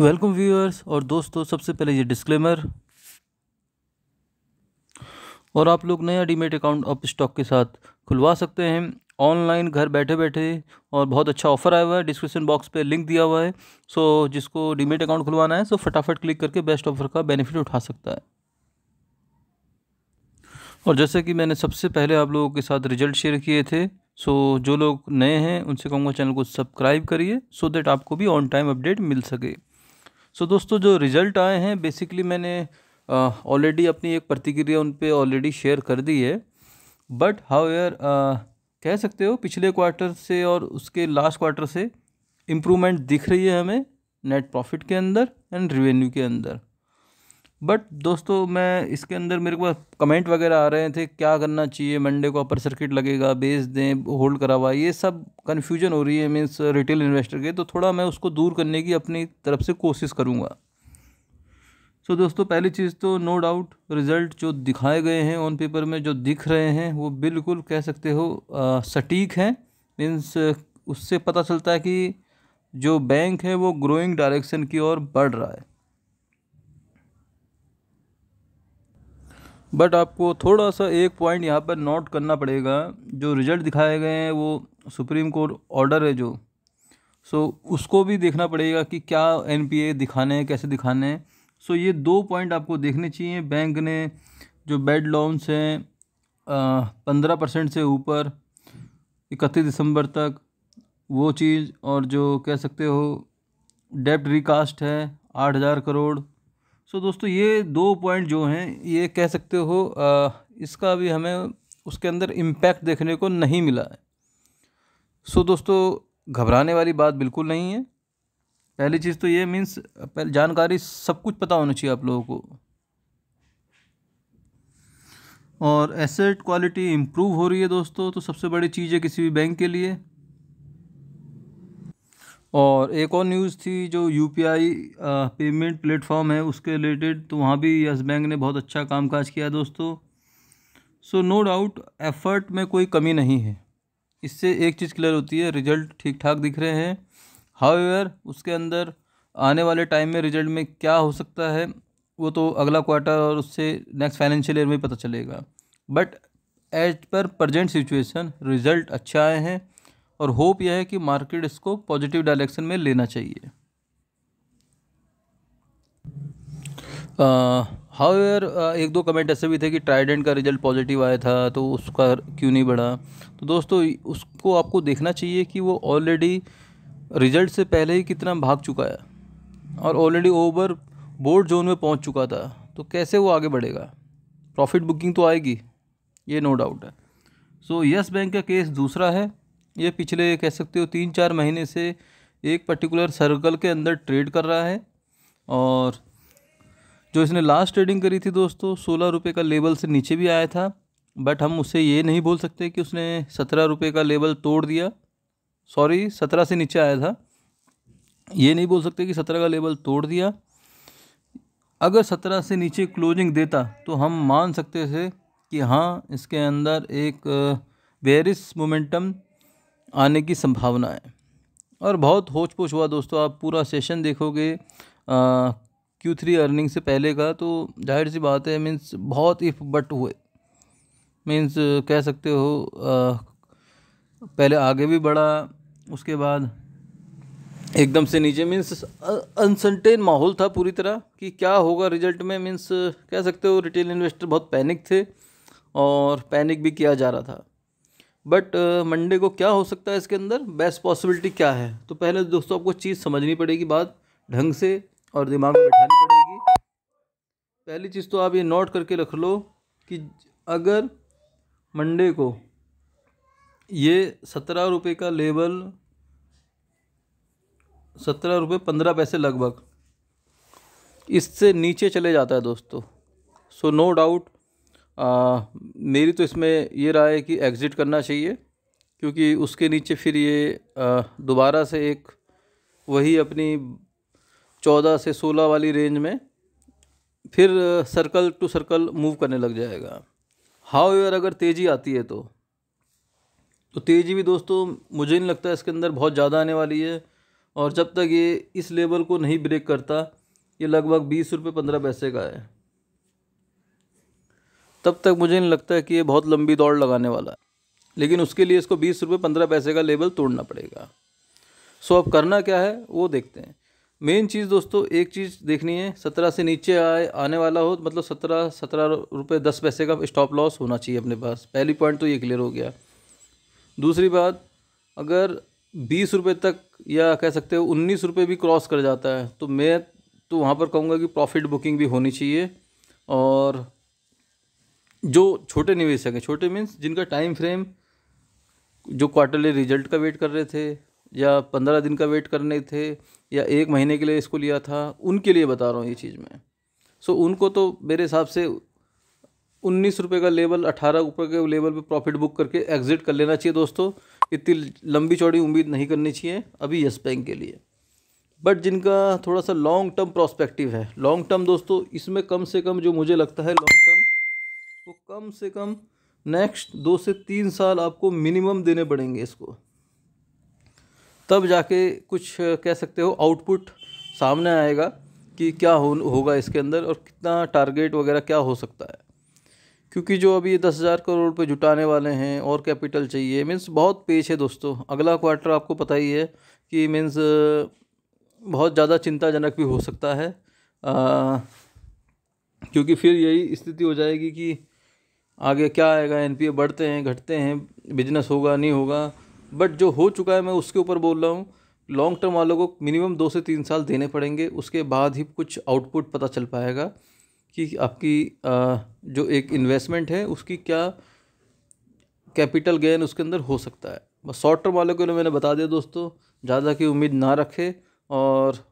welcome viewers और दोस्तों सबसे पहले ये डिस्क्लेमर और आप लोग नया डीमेट अकाउंट अप स्टॉक के साथ खुलवा सकते हैं ऑनलाइन घर बैठे बैठे और बहुत अच्छा ऑफर आया हुआ है डिस्क्रिप्शन बॉक्स पे लिंक दिया हुआ है सो जिसको डीमेट अकाउंट खुलवाना है सो फटाफट क्लिक करके बेस्ट ऑफर का बेनिफिट उठा सकता है और जैसे कि मैंने सबसे पहले आप लोगों के साथ रिजल्ट शेयर किए थे सो जो लोग नए हैं उनसे कहूँगा चैनल को सब्सक्राइब करिए सो दैट आपको भी ऑन टाइम अपडेट मिल सके सो so, दोस्तों जो रिज़ल्ट आए हैं बेसिकली मैंने ऑलरेडी uh, अपनी एक प्रतिक्रिया उन पर ऑलरेडी शेयर कर दी है बट हाउ एयर कह सकते हो पिछले क्वार्टर से और उसके लास्ट क्वार्टर से इम्प्रूवमेंट दिख रही है हमें नेट प्रॉफिट के अंदर एंड रिवेन्यू के अंदर बट दोस्तों मैं इसके अंदर मेरे को कमेंट वगैरह आ रहे थे क्या करना चाहिए मंडे को अपर सर्किट लगेगा बेच दें होल्ड करावा ये सब कन्फ्यूजन हो रही है मीन्स रिटेल इन्वेस्टर के तो थोड़ा मैं उसको दूर करने की अपनी तरफ से कोशिश करूँगा सो so, दोस्तों पहली चीज़ तो नो डाउट रिज़ल्ट जो दिखाए गए हैं ऑन पेपर में जो दिख रहे हैं वो बिल्कुल कह सकते हो आ, सटीक हैं मीन्स उससे पता चलता है कि जो बैंक है वो ग्रोइंग डायरेक्शन की ओर बढ़ रहा है बट आपको थोड़ा सा एक पॉइंट यहाँ पर नोट करना पड़ेगा जो रिज़ल्ट दिखाए गए हैं वो सुप्रीम कोर्ट ऑर्डर है जो सो उसको भी देखना पड़ेगा कि क्या एन दिखाने हैं कैसे दिखाने हैं सो ये दो पॉइंट आपको देखने चाहिए बैंक ने जो बेड लोन्स हैं पंद्रह परसेंट से ऊपर इकतीस दिसंबर तक वो चीज़ और जो कह सकते हो डेप्ट रिकास्ट है आठ हज़ार करोड़ सो दोस्तों ये दो पॉइंट जो हैं ये कह सकते हो आ, इसका भी हमें उसके अंदर इम्पैक्ट देखने को नहीं मिला है सो दोस्तों घबराने वाली बात बिल्कुल नहीं है पहली चीज़ तो ये मीन्स पहले जानकारी सब कुछ पता होना चाहिए आप लोगों को और एसेट क्वालिटी इम्प्रूव हो रही है दोस्तों तो सबसे बड़ी चीज़ है किसी भी बैंक के लिए और एक और न्यूज़ थी जो यू पेमेंट प्लेटफॉर्म है उसके रिलेटेड तो वहाँ भी यस बैंक ने बहुत अच्छा कामकाज किया दोस्तों सो नो डाउट एफर्ट में कोई कमी नहीं है इससे एक चीज़ क्लियर होती है रिजल्ट ठीक ठाक दिख रहे हैं हावेवर उसके अंदर आने वाले टाइम में रिजल्ट में क्या हो सकता है वो तो अगला क्वार्टर और उससे नेक्स्ट फाइनेंशियल ईयर में पता चलेगा but as per present situation result अच्छे आए हैं और होप यह है कि मार्केट इसको पॉजिटिव डायरेक्शन में लेना चाहिए हाउ uh, एक दो कमेंट ऐसे भी थे कि ट्राइडेंट का रिजल्ट पॉजिटिव आया था तो उसका क्यों नहीं बढ़ा तो दोस्तों उसको आपको देखना चाहिए कि वो ऑलरेडी रिजल्ट से पहले ही कितना भाग चुका है और ऑलरेडी ओवर बोर्ड जोन में पहुंच चुका था तो कैसे वो आगे बढ़ेगा प्रॉफिट बुकिंग तो आएगी ये नो डाउट है सो यस बैंक का केस दूसरा है ये पिछले कह सकते हो तीन चार महीने से एक पर्टिकुलर सर्कल के अंदर ट्रेड कर रहा है और जो इसने लास्ट ट्रेडिंग करी थी दोस्तों सोलह रुपये का लेवल से नीचे भी आया था बट हम उसे ये नहीं बोल सकते कि उसने सत्रह रुपये का लेवल तोड़ दिया सॉरी सत्रह से नीचे आया था ये नहीं बोल सकते कि सत्रह का लेवल तोड़ दिया अगर सत्रह से नीचे क्लोजिंग देता तो हम मान सकते थे कि हाँ इसके अंदर एक वेरिस मोमेंटम आने की संभावना है और बहुत होच पोच हुआ दोस्तों आप पूरा सेशन देखोगे क्यू थ्री अर्निंग से पहले का तो जाहिर सी बात है मीन्स बहुत इफ बट हुए मीन्स कह सकते हो आ, पहले आगे भी बढ़ा उसके बाद एकदम से नीचे मीन्स अनसनटेन माहौल था पूरी तरह कि क्या होगा रिजल्ट में मीन्स कह सकते हो रिटेल इन्वेस्टर बहुत पैनिक थे और पैनिक भी किया जा रहा था बट मंडे uh, को क्या हो सकता है इसके अंदर बेस्ट पॉसिबिलिटी क्या है तो पहले तो दोस्तों आपको चीज़ समझनी पड़ेगी बात ढंग से और दिमाग में बैठानी पड़ेगी पहली चीज़ तो आप ये नोट करके रख लो कि अगर मंडे को ये सत्रह रुपये का लेवल सत्रह रुपये पंद्रह पैसे लगभग इससे नीचे चले जाता है दोस्तों सो नो डाउट आ, मेरी तो इसमें ये राय है कि एग्ज़िट करना चाहिए क्योंकि उसके नीचे फिर ये दोबारा से एक वही अपनी चौदह से सोलह वाली रेंज में फिर सर्कल टू सर्कल मूव करने लग जाएगा हाउ एवर अगर तेज़ी आती है तो तो तेज़ी भी दोस्तों मुझे नहीं लगता इसके अंदर बहुत ज़्यादा आने वाली है और जब तक ये इस लेवल को नहीं ब्रेक करता ये लगभग बीस रुपये पंद्रह पैसे का है तब तक मुझे नहीं लगता है कि ये बहुत लंबी दौड़ लगाने वाला है लेकिन उसके लिए इसको बीस रुपये पंद्रह पैसे का लेबल तोड़ना पड़ेगा सो अब करना क्या है वो देखते हैं मेन चीज़ दोस्तों एक चीज़ देखनी है सत्रह से नीचे आए आने वाला हो मतलब सत्रह सत्रह रुपये दस पैसे का स्टॉप लॉस होना चाहिए अपने पास पहली पॉइंट तो ये क्लियर हो गया दूसरी बात अगर बीस रुपये तक या कह सकते हो उन्नीस रुपये भी क्रॉस कर जाता है तो मैं तो वहाँ पर कहूँगा कि प्रॉफिट बुकिंग भी होनी चाहिए और जो छोटे निवेशक हैं छोटे मीन्स जिनका टाइम फ्रेम जो क्वार्टरली रिजल्ट का वेट कर रहे थे या पंद्रह दिन का वेट करने थे या एक महीने के लिए इसको लिया था उनके लिए बता रहा हूँ ये चीज़ मैं सो so, उनको तो मेरे हिसाब से उन्नीस रुपये का लेवल अठारह ऊपर के लेवल पे प्रॉफिट बुक करके एग्जिट कर लेना चाहिए दोस्तों इतनी लंबी चौड़ी उम्मीद नहीं करनी चाहिए अभी यस बैंक के लिए बट जिनका थोड़ा सा लॉन्ग टर्म प्रॉस्पेक्टिव है लॉन्ग टर्म दोस्तों इसमें कम से कम जो मुझे लगता है लॉन्ग टर्म कम से कम नेक्स्ट दो से तीन साल आपको मिनिमम देने पड़ेंगे इसको तब जाके कुछ कह सकते हो आउटपुट सामने आएगा कि क्या हो होगा इसके अंदर और कितना टारगेट वगैरह क्या हो सकता है क्योंकि जो अभी दस हज़ार करोड़ पे जुटाने वाले हैं और कैपिटल चाहिए मीन्स बहुत पेच है दोस्तों अगला क्वार्टर आपको पता ही है कि मीन्स बहुत ज़्यादा चिंताजनक भी हो सकता है आ, क्योंकि फिर यही स्थिति हो जाएगी कि आगे क्या आएगा एन बढ़ते हैं घटते हैं बिजनेस होगा नहीं होगा बट जो हो चुका है मैं उसके ऊपर बोल रहा हूँ लॉन्ग टर्म वालों को मिनिमम दो से तीन साल देने पड़ेंगे उसके बाद ही कुछ आउटपुट पता चल पाएगा कि आपकी जो एक इन्वेस्टमेंट है उसकी क्या कैपिटल गेन उसके अंदर हो सकता है बस शॉर्ट टर्म वालों के लिए मैंने बता दिया दोस्तों ज़्यादा की उम्मीद ना रखें और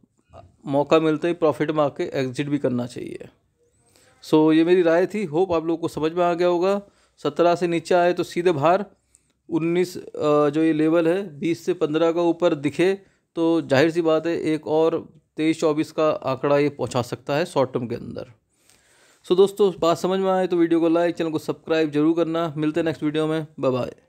मौका मिलते ही प्रॉफिट में आके एग्जिट भी करना चाहिए सो ये मेरी राय थी होप आप लोगों को समझ में आ गया होगा सत्रह से नीचे आए तो सीधे बाहर उन्नीस जो ये लेवल है बीस से पंद्रह का ऊपर दिखे तो जाहिर सी बात है एक और तेईस चौबीस का आंकड़ा ये पहुंचा सकता है शॉर्ट टर्म के अंदर सो so, दोस्तों बात समझ में आए तो वीडियो को लाइक चैनल को सब्सक्राइब जरूर करना मिलते हैं नेक्स्ट वीडियो में बाय